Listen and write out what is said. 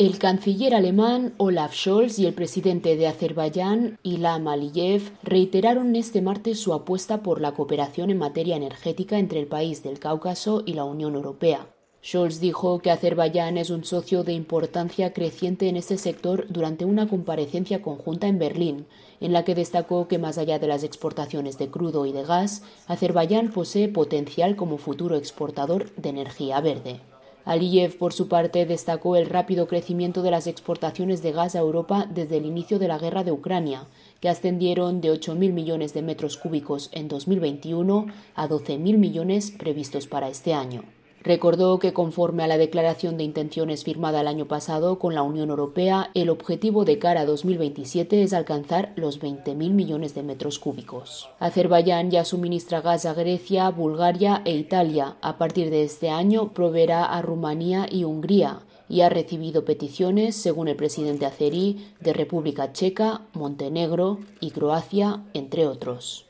El canciller alemán Olaf Scholz y el presidente de Azerbaiyán Ilham Aliyev reiteraron este martes su apuesta por la cooperación en materia energética entre el país del Cáucaso y la Unión Europea. Scholz dijo que Azerbaiyán es un socio de importancia creciente en este sector durante una comparecencia conjunta en Berlín, en la que destacó que más allá de las exportaciones de crudo y de gas, Azerbaiyán posee potencial como futuro exportador de energía verde. Aliyev, por su parte, destacó el rápido crecimiento de las exportaciones de gas a Europa desde el inicio de la guerra de Ucrania, que ascendieron de 8.000 millones de metros cúbicos en 2021 a 12.000 millones previstos para este año. Recordó que conforme a la declaración de intenciones firmada el año pasado con la Unión Europea, el objetivo de cara a 2027 es alcanzar los 20.000 millones de metros cúbicos. Azerbaiyán ya suministra gas a Grecia, Bulgaria e Italia. A partir de este año proveerá a Rumanía y Hungría y ha recibido peticiones, según el presidente azerí, de República Checa, Montenegro y Croacia, entre otros.